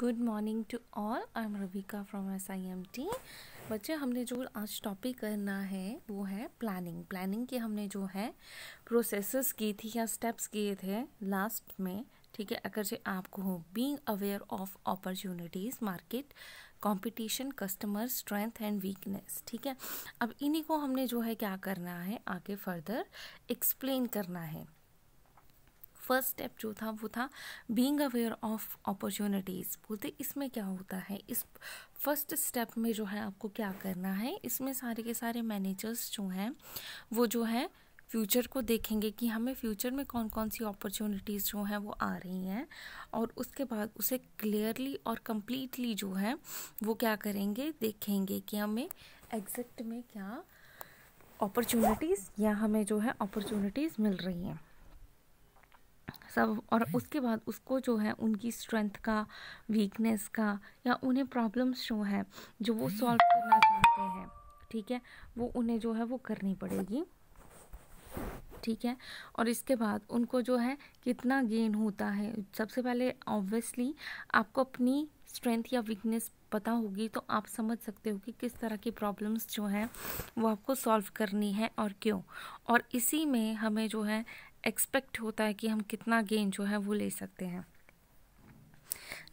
Good morning to all I am Ravika from S I M T बच्चे हमने जो आज टॉपिक करना है वो है प्लानिंग प्लानिंग की हमने जो है प्रोसेसेस की थी या स्टेप्स किए थे लास्ट में ठीक है अगर जो आपको being aware of opportunities market competition customer strength and weakness ठीक है अब इन्हीं को हमने जो है क्या करना है आगे फर्दर एक्सप्लेन करना है फर्स्ट स्टेप जो था वो था बीइंग अवेयर ऑफ अपॉर्चुनिटीज़ बोलते इसमें क्या होता है इस फर्स्ट स्टेप में जो है आपको क्या करना है इसमें सारे के सारे मैनेजर्स जो हैं वो जो है फ्यूचर को देखेंगे कि हमें फ्यूचर में कौन कौन सी अपॉर्चुनिटीज़ जो हैं वो आ रही हैं और उसके बाद उसे क्लियरली और कम्प्लीटली जो है वो क्या करेंगे देखेंगे कि हमें एग्जैक्ट में क्या अपॉर्चुनिटीज़ या हमें जो है अपॉर्चुनिटीज़ मिल रही हैं सब और उसके बाद उसको जो है उनकी स्ट्रेंथ का वीकनेस का या उन्हें प्रॉब्लम्स जो है जो वो सॉल्व करना चाहते हैं ठीक है वो उन्हें जो है वो करनी पड़ेगी ठीक है और इसके बाद उनको जो है कितना गेन होता है सबसे पहले ऑब्वियसली आपको अपनी स्ट्रेंथ या वीकनेस पता होगी तो आप समझ सकते हो कि किस तरह की प्रॉब्लम्स जो हैं वो आपको सॉल्व करनी है और क्यों और इसी में हमें जो है एक्सपेक्ट होता है कि हम कितना गेन जो है वो ले सकते हैं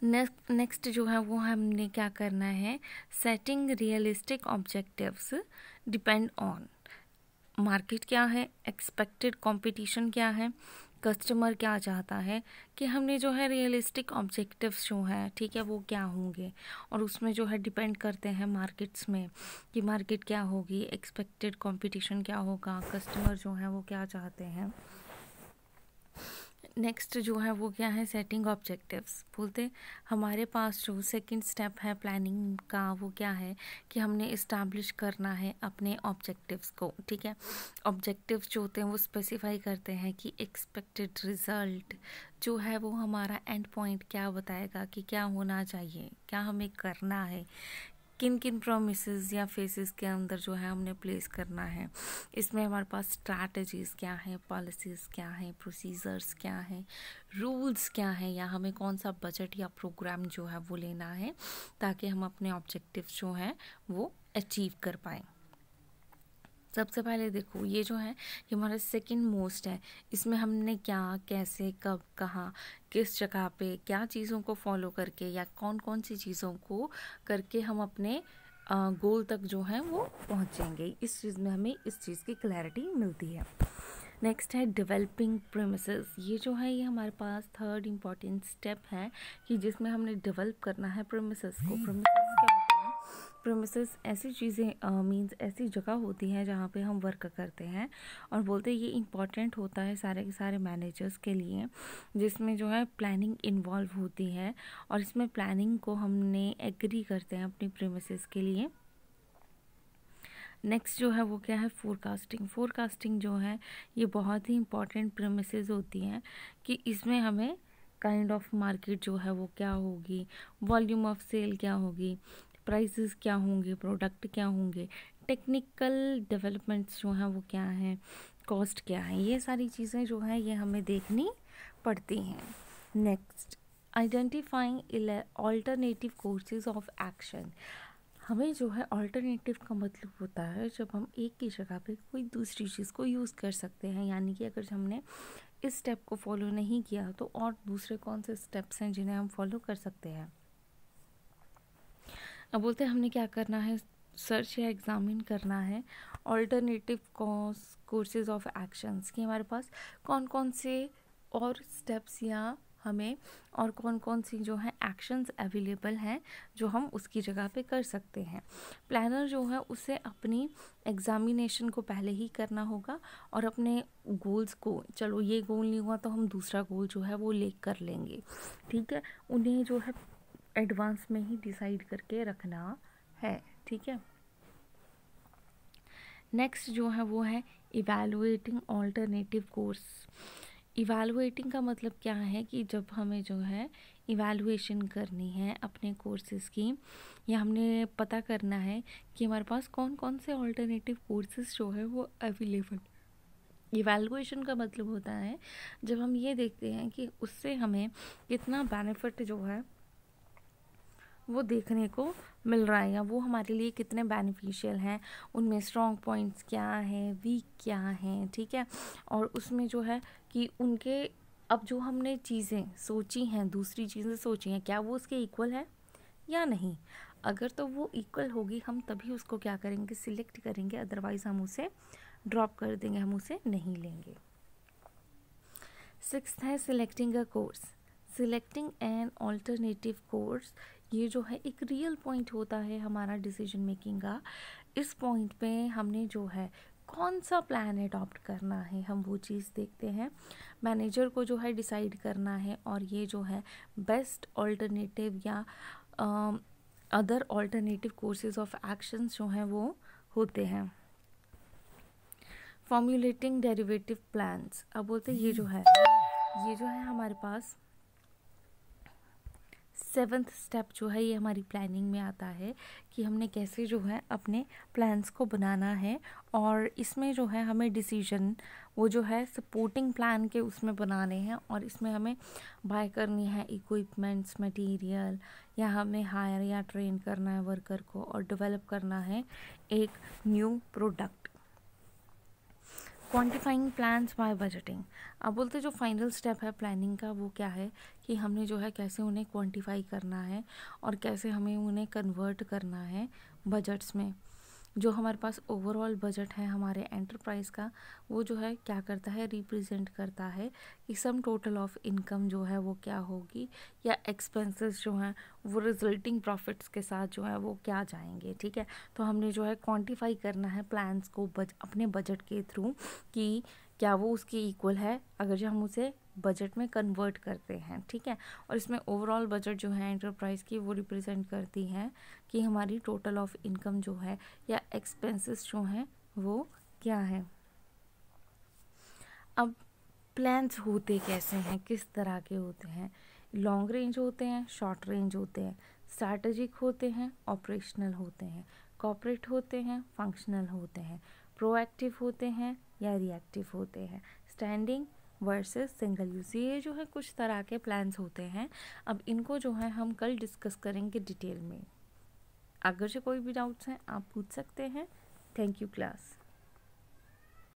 नेक्स्ट नेक्स्ट जो है वो हमने क्या करना है setting realistic objectives depend on market क्या है एक्सपेक्टेड कंपटीशन क्या है कस्टमर क्या चाहता है कि हमने जो है रियलिस्टिक ऑब्जेक्टिव्स जो हैं ठीक है वो क्या होंगे और उसमें जो है डिपेंड करते हैं मार्केट्स में कि मार्केट क्या होगी एक्सपेक्टेड कंपटीशन क्या होगा कस्टमर जो हैं वो क्या चाहते हैं नेक्स्ट जो है वो क्या है सेटिंग ऑब्जेक्टिव्स बोलते हमारे पास जो सेकंड स्टेप है प्लानिंग का वो क्या है कि हमने इस्टेब्लिश करना है अपने ऑब्जेक्टिव्स को ठीक है ऑब्जेक्टिव्स जो होते हैं वो स्पेसिफाई करते हैं कि एक्सपेक्टेड रिज़ल्ट जो है वो हमारा एंड पॉइंट क्या बताएगा कि क्या होना चाहिए क्या हमें करना है किन किन प्रोमिस या फेसिस के अंदर जो है हमने प्लेस करना है इसमें हमारे पास स्ट्रैटेजीज़ क्या हैं पॉलिसीज़ क्या हैं प्रोसीजर्स क्या हैं रूल्स क्या हैं या हमें कौन सा बजट या प्रोग्राम जो है वो लेना है ताकि हम अपने ऑब्जेक्टिव जो हैं वो अचीव कर पाएँ सबसे पहले देखो ये जो है ये हमारा सेकंड मोस्ट है इसमें हमने क्या कैसे कब कहाँ किस जगह पे क्या चीज़ों को फॉलो करके या कौन कौन सी चीज़ों को करके हम अपने गोल तक जो है वो पहुँचेंगे इस चीज़ में हमें इस चीज़ की क्लैरिटी मिलती है नेक्स्ट है डेवलपिंग प्रेमिस ये जो है ये हमारे पास थर्ड इम्पॉर्टेंट स्टेप है कि जिसमें हमने डेवलप करना है प्रेमिस को प्रेमिस hmm. प्रोमिसस ऐसी चीज़ें मीन्स ऐसी जगह होती हैं जहाँ पे हम वर्क करते हैं और बोलते हैं ये इम्पॉर्टेंट होता है सारे के सारे मैनेजर्स के लिए जिसमें जो है प्लानिंग इन्वॉल्व होती है और इसमें प्लानिंग को हमने एग्री करते हैं अपनी प्रोमिसस के लिए नेक्स्ट जो है वो क्या है फोरकास्टिंग फोरकास्टिंग जो है ये बहुत ही इम्पॉर्टेंट प्रेमिसेस होती हैं कि इसमें हमें काइंड ऑफ मार्केट जो है वो क्या होगी वॉल्यूम ऑफ सेल क्या होगी प्राइजेस क्या होंगे प्रोडक्ट क्या होंगे टेक्निकल डेवलपमेंट्स जो हैं वो क्या हैं कॉस्ट क्या है ये सारी चीज़ें जो हैं ये हमें देखनी पड़ती हैं next identifying alternative courses of action हमें जो है ऑल्टरनेटिव का मतलब होता है जब हम एक की जगह पे कोई दूसरी चीज़ को यूज़ कर सकते हैं यानी कि अगर हमने इस स्टेप को फॉलो नहीं किया तो और दूसरे कौन से स्टेप्स हैं जिन्हें हम फॉलो कर सकते हैं अब बोलते हैं हमने क्या करना है सर्च या एग्ज़ामिन करना है ऑल्टरनेटिव कॉस कोर्सेज ऑफ एक्शंस कि हमारे पास कौन कौन से और स्टेप्स या हमें और कौन कौन सी जो है एक्शंस अवेलेबल हैं जो हम उसकी जगह पे कर सकते हैं प्लानर जो है उसे अपनी एग्ज़ामिनेशन को पहले ही करना होगा और अपने गोल्स को चलो ये गोल नहीं हुआ तो हम दूसरा गोल जो है वो ले कर लेंगे ठीक है उन्हें जो है एडवांस में ही डिसाइड करके रखना है ठीक है नेक्स्ट जो है वो है इवेलुएटिंग ऑल्टरनेटिव कोर्स इवेलुएटिंग का मतलब क्या है कि जब हमें जो है इवेलुएशन करनी है अपने कोर्सेज की या हमने पता करना है कि हमारे पास कौन कौन से ऑल्टरनेटिव कोर्सेज जो है वो अवेलेबल इवेलुएशन का मतलब होता है जब हम ये देखते हैं कि उससे हमें कितना बेनिफिट जो है वो देखने को मिल रहा है या वो हमारे लिए कितने बेनिफिशियल हैं उनमें स्ट्रॉन्ग पॉइंट्स क्या हैं वीक क्या हैं ठीक है और उसमें जो है कि उनके अब जो हमने चीज़ें सोची हैं दूसरी चीज़ें सोची हैं क्या वो उसके इक्वल है या नहीं अगर तो वो इक्वल होगी हम तभी उसको क्या करेंगे सिलेक्ट करेंगे अदरवाइज़ हम उसे ड्रॉप कर देंगे हम उसे नहीं लेंगे सिक्स है selecting a course selecting an alternative course ये जो है एक रियल पॉइंट होता है हमारा डिसीजन मेकिंग का इस पॉइंट पे हमने जो है कौन सा प्लान अडॉप्ट करना है हम वो चीज़ देखते हैं मैनेजर को जो है डिसाइड करना है और ये जो है बेस्ट ऑल्टरनेटिव या other alternative courses of actions जो हैं वो होते हैं फॉर्मुलेटिंग डेरिवेटिव प्लान्स अब बोलते ये जो है ये जो है हमारे पास सेवन्थ स्टेप जो है ये हमारी प्लानिंग में आता है कि हमने कैसे जो है अपने प्लान्स को बनाना है और इसमें जो है हमें डिसीजन वो जो है सपोर्टिंग प्लान के उसमें बनाने हैं और इसमें हमें बाय करनी है इक्विपमेंट्स मटेरियल या हमें हायर या ट्रेन करना है वर्कर को और डेवलप करना है एक new product quantifying plans by budgeting अब बोलते जो फाइनल स्टेप है प्लानिंग का वो क्या है कि हमने जो है कैसे उन्हें क्वान्टिफाई करना है और कैसे हमें उन्हें कन्वर्ट करना है बजट्स में जो हमारे पास ओवरऑल बजट है हमारे एंटरप्राइज का वो जो है क्या करता है रिप्रेजेंट करता है कि सम टोटल ऑफ इनकम जो है वो क्या होगी या एक्सपेंसेस जो हैं वो रिजल्टिंग प्रॉफिट्स के साथ जो है वो क्या जाएंगे ठीक है तो हमने जो है क्वांटिफाई करना है प्लान्स को बज अपने बजट के थ्रू कि क्या वो उसके इक्वल है अगर जो हम उसे बजट में कन्वर्ट करते हैं ठीक है और इसमें ओवरऑल बजट जो है एंटरप्राइज की वो रिप्रेजेंट करती है कि हमारी टोटल ऑफ इनकम जो है या एक्सपेंसेस जो हैं वो क्या है अब प्लान्स होते कैसे हैं किस तरह के होते हैं लॉन्ग रेंज होते हैं शॉर्ट रेंज होते हैं स्ट्रैटेजिक होते हैं ऑपरेशनल होते हैं कॉपरेट होते हैं फंक्शनल होते हैं प्रोएक्टिव होते हैं या रिएक्टिव होते हैं स्टैंडिंग वर्सेस सिंगल यूज़ ये जो है कुछ तरह के प्लान्स होते हैं अब इनको जो है हम कल डिस्कस करेंगे डिटेल में अगर से कोई भी डाउट्स हैं आप पूछ सकते हैं थैंक यू क्लास